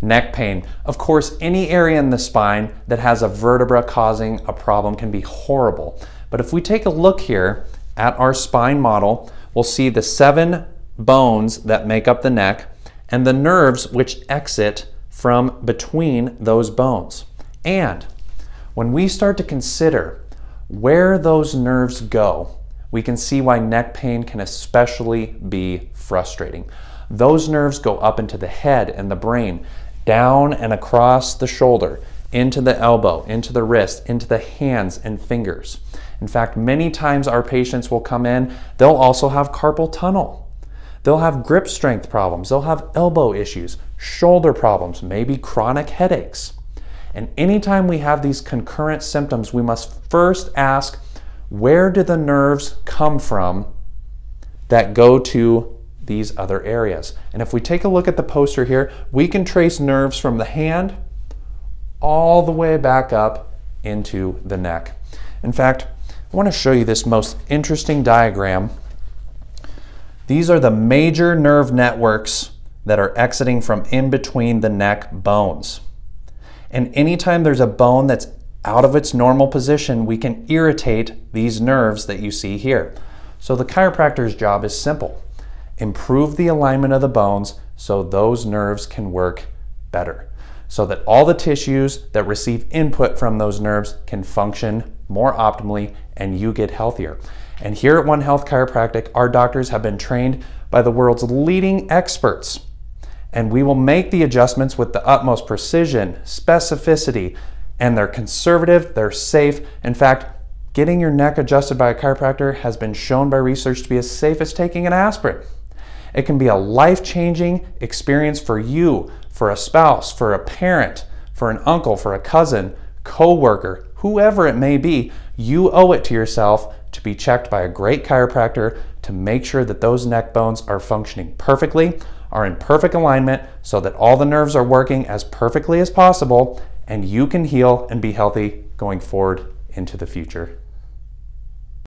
Neck pain. Of course, any area in the spine that has a vertebra causing a problem can be horrible. But if we take a look here at our spine model, we'll see the seven bones that make up the neck and the nerves which exit from between those bones. And when we start to consider where those nerves go, we can see why neck pain can especially be frustrating. Those nerves go up into the head and the brain, down and across the shoulder, into the elbow, into the wrist, into the hands and fingers. In fact, many times our patients will come in, they'll also have carpal tunnel. They'll have grip strength problems, they'll have elbow issues, shoulder problems, maybe chronic headaches. And anytime we have these concurrent symptoms, we must first ask where do the nerves come from that go to these other areas. And if we take a look at the poster here, we can trace nerves from the hand all the way back up into the neck. In fact, I want to show you this most interesting diagram. These are the major nerve networks that are exiting from in between the neck bones. And anytime there's a bone that's out of its normal position, we can irritate these nerves that you see here. So the chiropractor's job is simple improve the alignment of the bones so those nerves can work better, so that all the tissues that receive input from those nerves can function more optimally and you get healthier. And here at One Health Chiropractic, our doctors have been trained by the world's leading experts. And we will make the adjustments with the utmost precision, specificity, and they're conservative, they're safe. In fact, getting your neck adjusted by a chiropractor has been shown by research to be as safe as taking an aspirin. It can be a life changing experience for you, for a spouse, for a parent, for an uncle, for a cousin, co worker, whoever it may be. You owe it to yourself to be checked by a great chiropractor to make sure that those neck bones are functioning perfectly, are in perfect alignment, so that all the nerves are working as perfectly as possible, and you can heal and be healthy going forward into the future.